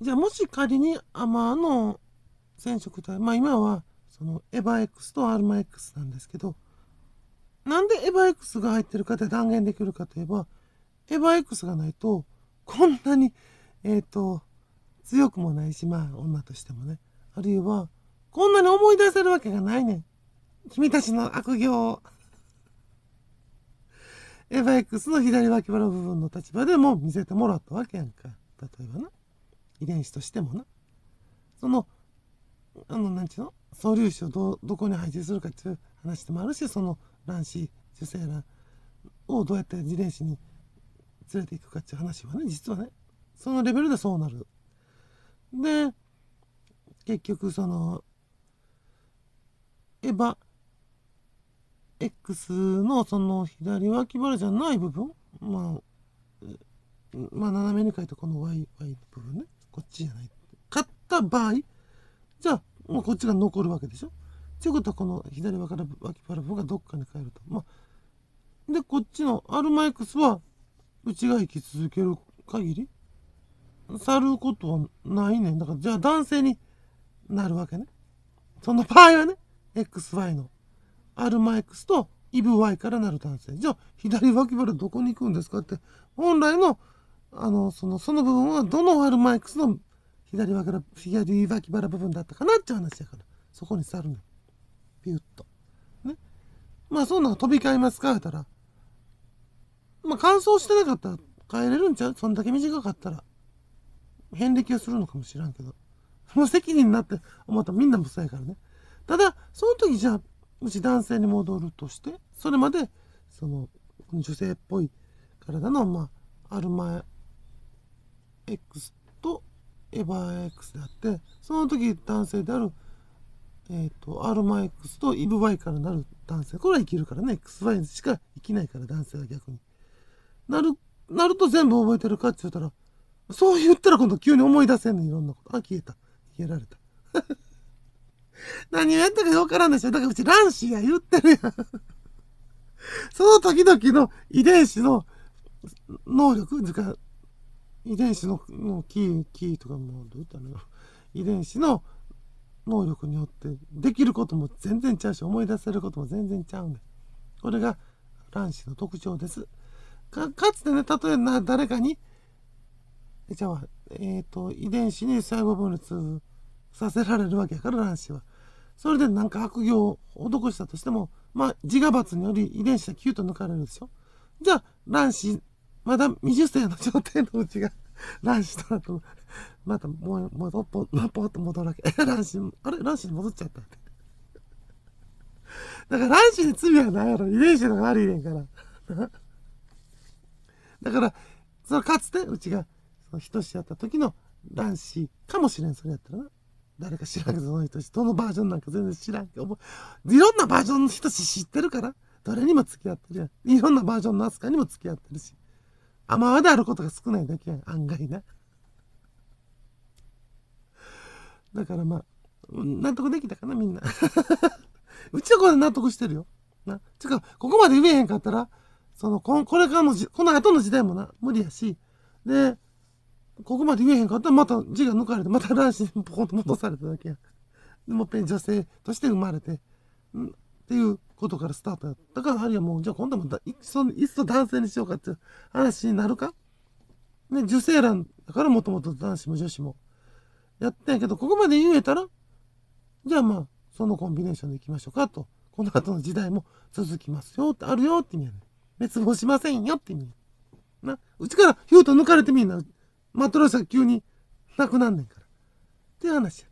じゃあもし仮にアマの染色体、まあ今はそのエヴァ X とアルマ X なんですけど、なんでエヴァ X が入ってるかで断言できるかといえば、エヴァ X がないと、こんなに、えっ、ー、と、強くもないし、まあ女としてもね、あるいは、こんなに思い出せるわけがないねん。君たちの悪行エヴァ X の左脇腹部分の立場でも見せてもらったわけやんか。例えばな。遺伝子としてもな。その、あの、なんちゅうの素粒子をど、どこに配置するかっていう話でもあるし、その卵子、受精卵をどうやって自伝子に連れていくかっていう話はね、実はね、そのレベルでそうなる。で、結局その、エヴァ X のその左脇腹じゃない部分、まあ、まあ斜めに書いたこの YY の部分ね。こっちじゃない。勝った場合、じゃあ、もうこっちが残るわけでしょということは、この左側から脇パラがどっかに変えると。まあ、で、こっちのアルマ X は、内側行き続ける限り、去ることはないねん。だから、じゃあ男性になるわけね。その場合はね、XY のアルマ X とイブ Y からなる男性。じゃあ、左脇腹どこに行くんですかって、本来のあの、その、その部分はどのルマイクスの左脇腹、左脇腹部分だったかなって話やから。そこに座るの。ピュッと。ね。まあ、そんな飛び交いますか言ったら。まあ、乾燥してなかったら帰れるんちゃうそんだけ短かったら。遍歴をするのかもしらんけど。その責任になって思ったらみんなもそうやからね。ただ、その時じゃあ、もし男性に戻るとして、それまで、その、女性っぽい体の、まあ、ある前、X とエバー X であって、その時男性である、えっ、ー、と、アルマ X とイブ Y からなる男性。これは生きるからね、XY しか生きないから、男性は逆に。なる、なると全部覚えてるかって言ったら、そう言ったら今度急に思い出せんの、いろんなこと。あ、消えた。消えられた。何をやったかわからんでしょ。だからうち、卵子が言ってるやん。その時々の遺伝子の能力、遺伝子のもうキー、キーとかもうどういったの遺伝子の能力によってできることも全然ちゃうし、思い出せることも全然ちゃうねで。これが卵子の特徴です。か、かつてね、例えば誰かに、じゃあ、えっ、ー、と、遺伝子に細胞分裂させられるわけやから、卵子は。それでなんか悪行を施したとしても、まあ、自我罰により遺伝子はキューと抜かれるでしょ。じゃあ、卵子まだ未熟歳の状態のうちが、卵子とらと、またもう、もう、ポッ、ポッと戻らわけ。え、卵子、あれ卵子に戻っちゃったって。だから卵子に罪はないやろ。遺伝子のが悪いねんから。だから、そのかつてうちが、その人しやった時の卵子かもしれん、それやったらな。誰か知らんけど、その人し、どのバージョンなんか全然知らんけど、いろんなバージョンの人し知ってるから、誰にも付き合ってるやん。いろんなバージョンのアスカにも付き合ってるし。まわであることが少ないだけやん、案外な。だからまあ、納得できたかな、みんな。うちはこれ納得してるよ。な。てか、ここまで言えへんかったら、その、ここれからのじ、この後の時代もな、無理やし、で、ここまで言えへんかったら、また字が抜かれて、また卵子にポコンと戻されただけやん。でもっぺん女性として生まれて、っていうことからスタートやったから、あるいはもう、じゃあ今度また、いっそ、男性にしようかっていう話になるかね、受精卵だからもともと男子も女子もやってんけど、ここまで言えたら、じゃあまあ、そのコンビネーションでいきましょうかと。この後の時代も続きますよって、あるよって意味やね滅亡しませんよって意味。な、うちからヒューと抜かれてみんな、マトロシャ急になくなんねんから。っていう話や。